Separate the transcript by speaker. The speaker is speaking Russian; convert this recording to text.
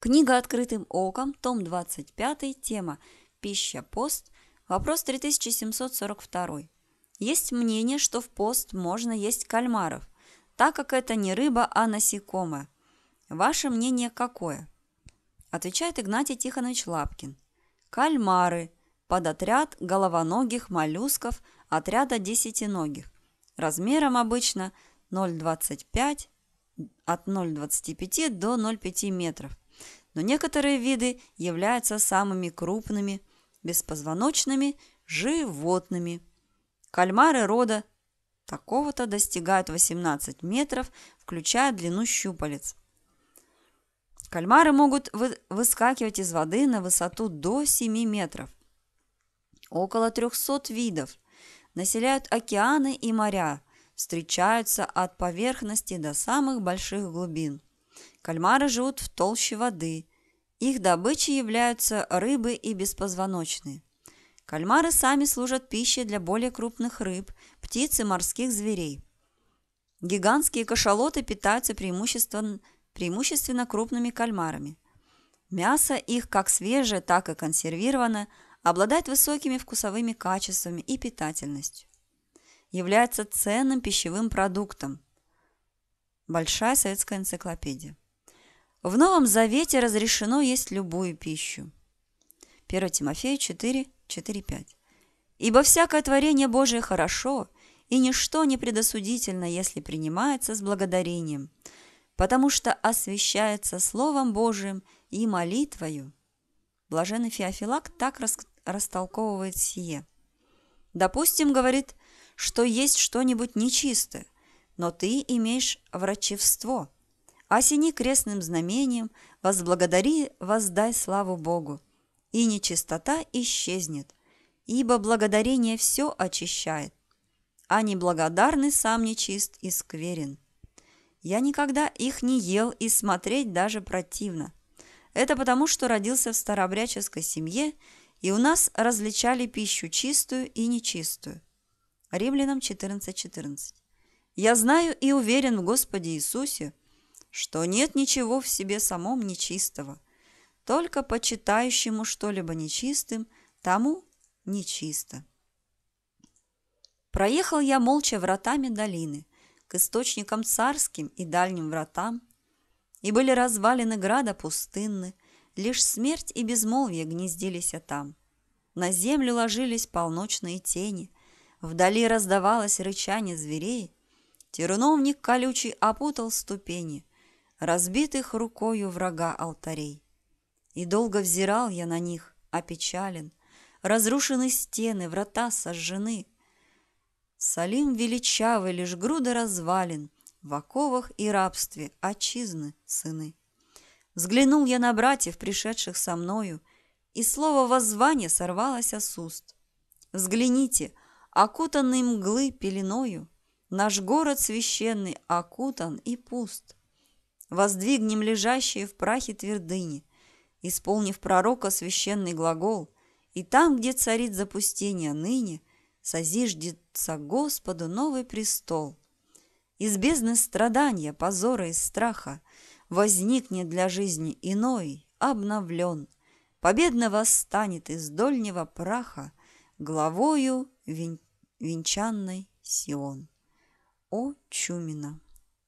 Speaker 1: Книга «Открытым оком», том 25, тема «Пища, пост», вопрос 3742. Есть мнение, что в пост можно есть кальмаров, так как это не рыба, а насекомое. Ваше мнение какое? Отвечает Игнатий Тихонович Лапкин. Кальмары – подотряд головоногих моллюсков отряда десятиногих, размером обычно 0,25 от 0,25 до 0,5 метров – но некоторые виды являются самыми крупными беспозвоночными животными. Кальмары рода такого-то достигают 18 метров, включая длину щупалец. Кальмары могут вы выскакивать из воды на высоту до 7 метров. Около 300 видов. Населяют океаны и моря. Встречаются от поверхности до самых больших глубин. Кальмары живут в толще воды, их добычей являются рыбы и беспозвоночные. Кальмары сами служат пищей для более крупных рыб, птиц и морских зверей. Гигантские кашалоты питаются преимущественно, преимущественно крупными кальмарами. Мясо их как свежее, так и консервированное обладает высокими вкусовыми качествами и питательностью. Является ценным пищевым продуктом. Большая советская энциклопедия. В Новом Завете разрешено есть любую пищу. 1 Тимофея 4, 4, 5. «Ибо всякое творение Божие хорошо, и ничто не предосудительно, если принимается с благодарением, потому что освящается Словом Божиим и молитвою». Блаженный Феофилак так рас растолковывает сие. «Допустим, — говорит, — что есть что-нибудь нечистое, но ты имеешь врачевство – осени крестным знамением, возблагодари, воздай славу Богу, и нечистота исчезнет, ибо благодарение все очищает, а неблагодарный сам нечист и скверен. Я никогда их не ел и смотреть даже противно. Это потому, что родился в старообрядческой семье, и у нас различали пищу чистую и нечистую. Римлянам 14.14. 14. «Я знаю и уверен в Господе Иисусе, что нет ничего в себе самом нечистого. Только почитающему что-либо нечистым, тому нечисто. Проехал я молча вратами долины, к источникам царским и дальним вратам, и были развалины града пустынны, лишь смерть и безмолвие гнездились там. На землю ложились полночные тени, вдали раздавалось рычание зверей, терновник колючий опутал ступени, разбитых рукою врага алтарей. И долго взирал я на них, опечален, разрушены стены, врата сожжены. Салим величавый, лишь груда развалин, в оковах и рабстве отчизны сыны. Взглянул я на братьев, пришедших со мною, и слово воззвания сорвалось с уст. Взгляните, окутанный мглы пеленою, наш город священный окутан и пуст — воздвигнем лежащие в прахе твердыни, исполнив пророка священный глагол, и там, где царит запустение ныне, созиждется Господу новый престол. Из бездны страдания, позора и страха возникнет для жизни иной, обновлен, победно восстанет из дольнего праха главою вен... венчанной Сион. О, Чумина!